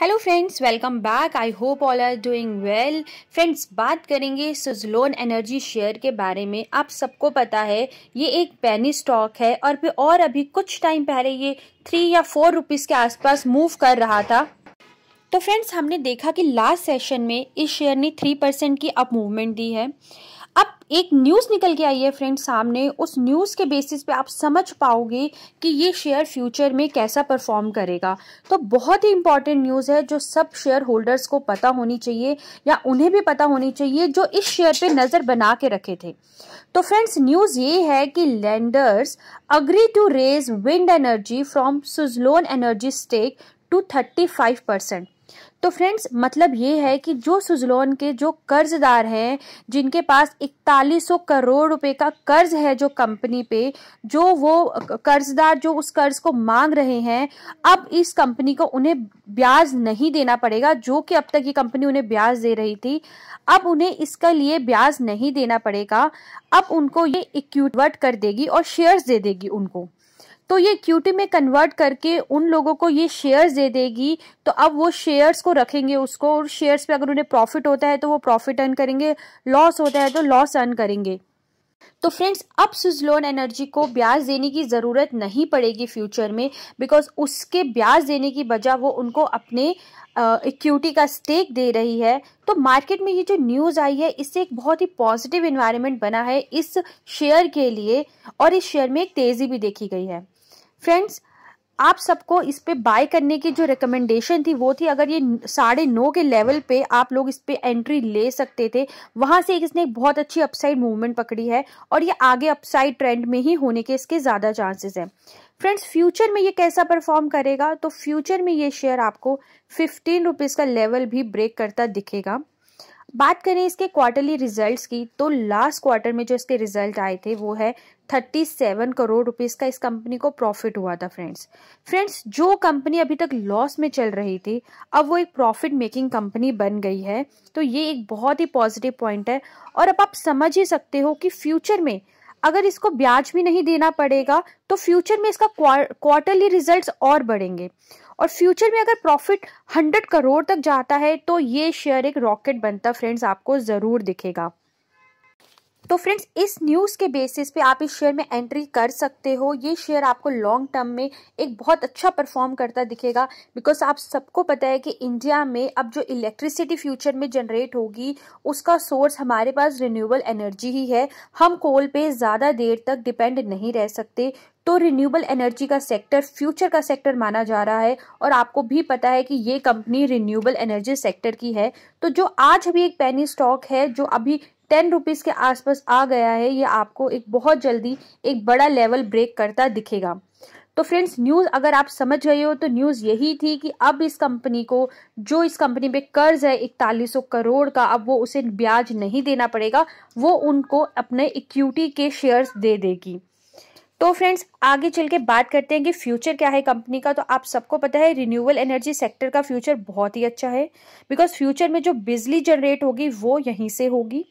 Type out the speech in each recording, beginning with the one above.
hello friends welcome back I hope all are doing well friends बात करेंगे Suzlon energy share के बारे में आप सबको पता है ये एक पैनी स्टॉक है और फिर और अभी कुछ टाइम पहले ये थ्री या फोर रुपीज़ के आसपास मूव कर रहा था तो फ्रेंड्स हमने देखा कि लास्ट सेशन में इस शेयर ने थ्री परसेंट की अप मूवमेंट दी है अब एक न्यूज़ निकल के आई है फ्रेंड्स सामने उस न्यूज़ के बेसिस पे आप समझ पाओगे कि ये शेयर फ्यूचर में कैसा परफॉर्म करेगा तो बहुत ही इंपॉर्टेंट न्यूज़ है जो सब शेयर होल्डर्स को पता होनी चाहिए या उन्हें भी पता होनी चाहिए जो इस शेयर पे नज़र बना के रखे थे तो फ्रेंड्स न्यूज़ ये है कि lenders agree to raise wind energy from Suzlon energy stake to thirty five percent तो फ्रेंड्स मतलब ये है कि जो सुजलोन के जो कर्जदार हैं जिनके पास इकतालीस करोड़ रुपए का कर्ज है जो कंपनी पे जो वो कर्जदार जो उस कर्ज को मांग रहे हैं अब इस कंपनी को उन्हें ब्याज नहीं देना पड़ेगा जो कि अब तक ये कंपनी उन्हें ब्याज दे रही थी अब उन्हें इसका लिए ब्याज नहीं देना पड़ेगा अब उनको ये इक्यूट कर देगी और शेयर्स दे देगी उनको तो ये क्यूटी में कन्वर्ट करके उन लोगों को ये शेयर्स दे देगी तो अब वो शेयर्स को रखेंगे उसको और शेयर्स पे अगर उन्हें प्रॉफिट होता है तो वो प्रॉफिट अर्न करेंगे लॉस होता है तो लॉस अर्न करेंगे तो फ्रेंड्स अब सुजलोन एनर्जी को ब्याज देने की ज़रूरत नहीं पड़ेगी फ्यूचर में बिकॉज उसके ब्याज देने की बजाय वो उनको अपने इक्विटी का स्टेक दे रही है तो मार्केट में ये जो न्यूज़ आई है इससे एक बहुत ही पॉजिटिव इन्वायरमेंट बना है इस शेयर के लिए और इस शेयर में एक तेज़ी भी देखी गई है फ्रेंड्स आप सबको इस पे बाय करने की जो रिकमेंडेशन थी वो थी अगर ये साढ़े नौ के लेवल पे आप लोग इस पे एंट्री ले सकते थे वहां से इसने एक बहुत अच्छी अपसाइड मूवमेंट पकड़ी है और ये आगे अपसाइड ट्रेंड में ही होने के इसके ज़्यादा चांसेस हैं फ्रेंड्स फ्यूचर में ये कैसा परफॉर्म करेगा तो फ्यूचर में ये शेयर आपको फिफ्टीन का लेवल भी ब्रेक करता दिखेगा बात करें इसके क्वार्टरली रिजल्ट्स की तो लास्ट क्वार्टर में जो इसके रिजल्ट आए थे वो है 37 करोड़ रुपीस का इस कंपनी को प्रॉफिट हुआ था फ्रेंड्स फ्रेंड्स जो कंपनी अभी तक लॉस में चल रही थी अब वो एक प्रॉफिट मेकिंग कंपनी बन गई है तो ये एक बहुत ही पॉजिटिव पॉइंट है और अब आप समझ ही सकते हो कि फ्यूचर में अगर इसको ब्याज भी नहीं देना पड़ेगा तो फ्यूचर में इसका क्वार्टरली रिजल्ट्स और बढ़ेंगे और फ्यूचर में अगर प्रॉफिट हंड्रेड करोड़ तक जाता है तो ये शेयर एक रॉकेट बनता फ्रेंड्स आपको ज़रूर दिखेगा तो फ्रेंड्स इस न्यूज़ के बेसिस पे आप इस शेयर में एंट्री कर सकते हो ये शेयर आपको लॉन्ग टर्म में एक बहुत अच्छा परफॉर्म करता दिखेगा बिकॉज आप सबको पता है कि इंडिया में अब जो इलेक्ट्रिसिटी फ्यूचर में जनरेट होगी उसका सोर्स हमारे पास रिन्यूएबल एनर्जी ही है हम कोल पे ज़्यादा देर तक डिपेंड नहीं रह सकते तो रिन्यूएबल एनर्जी का सेक्टर फ्यूचर का सेक्टर माना जा रहा है और आपको भी पता है कि ये कंपनी रिन्यूएबल एनर्जी सेक्टर की है तो जो आज अभी एक पैनी स्टॉक है जो अभी टेन रुपीज़ के आसपास आ गया है ये आपको एक बहुत जल्दी एक बड़ा लेवल ब्रेक करता दिखेगा तो फ्रेंड्स न्यूज़ अगर आप समझ गए हो तो न्यूज़ यही थी कि अब इस कंपनी को जो इस कंपनी पे कर्ज है इकतालीस करोड़ का अब वो उसे ब्याज नहीं देना पड़ेगा वो उनको अपने इक्विटी के शेयर्स दे देगी तो फ्रेंड्स आगे चल के बात करते हैं कि फ्यूचर क्या है कंपनी का तो आप सबको पता है रिन्यूएबल एनर्जी सेक्टर का फ्यूचर बहुत ही अच्छा है बिकॉज फ्यूचर में जो बिजली जनरेट होगी वो यहीं से होगी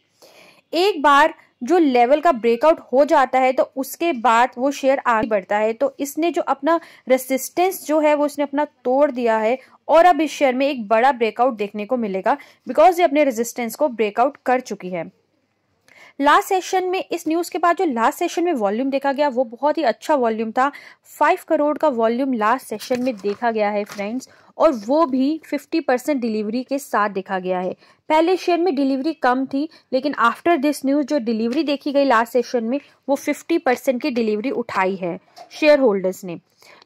एक बार जो लेवल का ब्रेकआउट हो जाता है तो उसके बाद वो शेयर आगे बढ़ता है तो इसने जो अपना रेसिस्टेंस जो है वो इसने अपना तोड़ दिया है और अब इस शेयर में एक बड़ा ब्रेकआउट देखने को मिलेगा बिकॉज ये अपने रेजिस्टेंस को ब्रेकआउट कर चुकी है लास्ट सेशन में इस न्यूज़ के बाद जो लास्ट सेशन में वॉल्यूम देखा गया वो बहुत ही अच्छा वॉल्यूम था फाइव करोड़ का वॉल्यूम लास्ट सेशन में देखा गया है फ्रेंड्स और वो भी 50 परसेंट डिलीवरी के साथ देखा गया है पहले शेयर में डिलीवरी कम थी लेकिन आफ्टर दिस न्यूज़ जो डिलीवरी देखी गई लास्ट सेशन में वो 50 परसेंट की डिलीवरी उठाई है शेयर होल्डर्स ने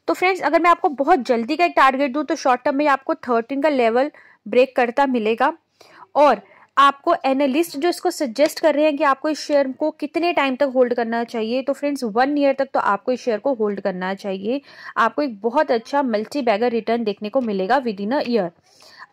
तो फ्रेंड्स अगर मैं आपको बहुत जल्दी का एक टारगेट दूँ तो शॉर्ट टर्म में आपको थर्टीन का लेवल ब्रेक करता मिलेगा और आपको एनालिस्ट जो इसको सजेस्ट कर रहे हैं कि आपको इस शेयर को कितने टाइम तक होल्ड करना चाहिए तो फ्रेंड्स वन ईयर तक तो आपको इस शेयर को होल्ड करना चाहिए आपको एक बहुत अच्छा मल्टी बैगर रिटर्न देखने को मिलेगा with in a year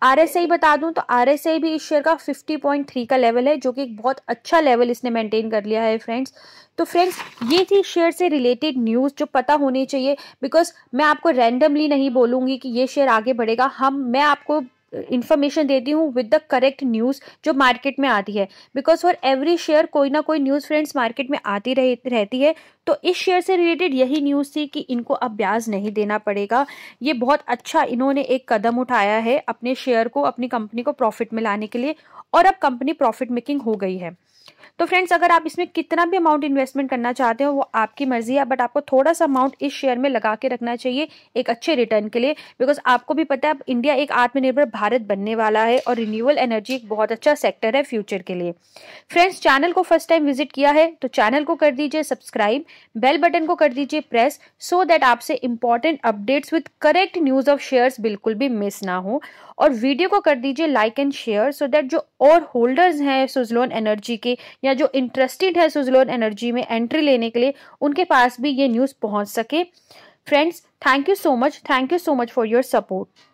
I बता दूं तो आई भी इस शेयर का 50.3 का लेवल है जो कि एक बहुत अच्छा लेवल इसने मेंटेन कर लिया है फ्रेंड्स तो फ्रेंड्स ये थी शेयर से रिलेटेड न्यूज़ जो पता होनी चाहिए बिकॉज मैं आपको रैंडमली नहीं बोलूंगी कि ये शेयर आगे बढ़ेगा हम मैं आपको इन्फॉर्मेशन देती हूँ विद द करेक्ट न्यूज़ जो मार्केट में आती है बिकॉज फॉर एवरी शेयर कोई ना कोई न्यूज़ फ्रेंड्स मार्केट में आती रह, रहती है तो इस शेयर से रिलेटेड यही न्यूज़ थी कि इनको अब ब्याज नहीं देना पड़ेगा ये बहुत अच्छा इन्होंने एक कदम उठाया है अपने शेयर को अपनी कंपनी को प्रॉफिट में लाने के लिए और अब कंपनी प्रॉफिट मेकिंग हो गई है तो फ्रेंड्स अगर आप इसमें कितना भी अमाउंट इन्वेस्टमेंट करना चाहते हो वो आपकी मर्जी है बट आपको थोड़ा सा अमाउंट इस शेयर में लगा के रखना चाहिए एक अच्छे रिटर्न के लिए बिकॉज आपको भी पता है इंडिया एक आत्मनिर्भर भारत बनने वाला है और रिन्यूएबल एनर्जी एक बहुत अच्छा सेक्टर है फ्यूचर के लिए फ्रेंड्स चैनल को फर्स्ट टाइम विजिट किया है तो चैनल को कर दीजिए सब्सक्राइब बेल बटन को कर दीजिए प्रेस सो दैट आपसे important updates with correct news of shares बिल्कुल भी मिस ना हो और वीडियो को कर दीजिए like and share so that जो और होल्डर्स हैं सुजलोन एनर्जी के एनर्जी या जो इंटरेस्टेड है सुजलोन एनर्जी में एंट्री लेने के लिए उनके पास भी ये न्यूज़ पहुँच सके friends thank you so much thank you so much for your support